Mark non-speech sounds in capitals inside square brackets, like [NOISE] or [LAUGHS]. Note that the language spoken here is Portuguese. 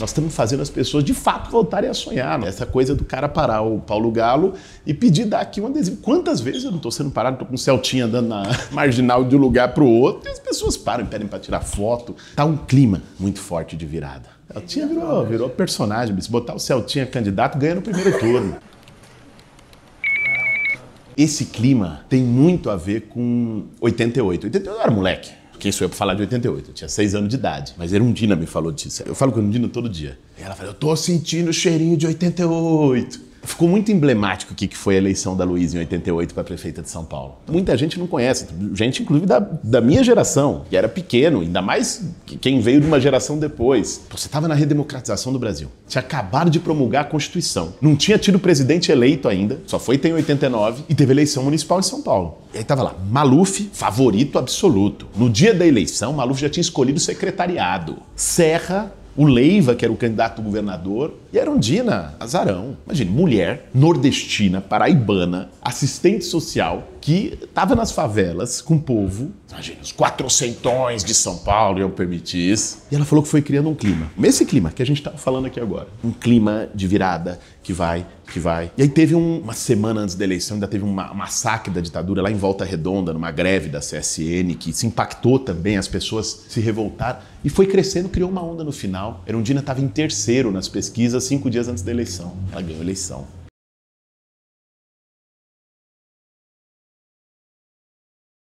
Nós estamos fazendo as pessoas de fato voltarem a sonhar. Né? Essa coisa do cara parar o Paulo Galo e pedir dar aqui um adesivo. Quantas vezes eu não estou sendo parado, estou com o Celtinha andando na [LAUGHS] marginal de um lugar para o outro e as pessoas param e pedem para tirar foto. Tá um clima muito forte de virada. Celtinha virou, virou personagem. Se botar o Celtinha candidato, ganha no primeiro turno. Esse clima tem muito a ver com 88. 88 era moleque quem sou eu para falar de 88? Eu tinha seis anos de idade. Mas Erundina me falou disso. Eu falo com Erundina todo dia. E ela fala, eu tô sentindo o cheirinho de 88. Ficou muito emblemático o que foi a eleição da Luísa em 88 para prefeita de São Paulo. Muita gente não conhece, gente inclusive da, da minha geração, que era pequeno, ainda mais quem veio de uma geração depois. você estava na redemocratização do Brasil, tinha acabado de promulgar a Constituição, não tinha tido presidente eleito ainda, só foi em 89 e teve eleição municipal em São Paulo. E aí tava lá, Maluf, favorito absoluto. No dia da eleição, Maluf já tinha escolhido o secretariado. Serra o Leiva, que era o candidato governador, e a Erundina Azarão. Imagine, mulher, nordestina, paraibana, assistente social, que estava nas favelas com o povo, imagina, os quatrocentões de São Paulo, eu permiti isso. E ela falou que foi criando um clima. Esse clima que a gente estava falando aqui agora. Um clima de virada que vai, que vai. E aí teve um, uma semana antes da eleição, ainda teve um massacre da ditadura lá em Volta Redonda, numa greve da CSN, que se impactou também, as pessoas se revoltaram. E foi crescendo, criou uma onda no final. Erundina estava em terceiro nas pesquisas cinco dias antes da eleição. Ela ganhou a eleição.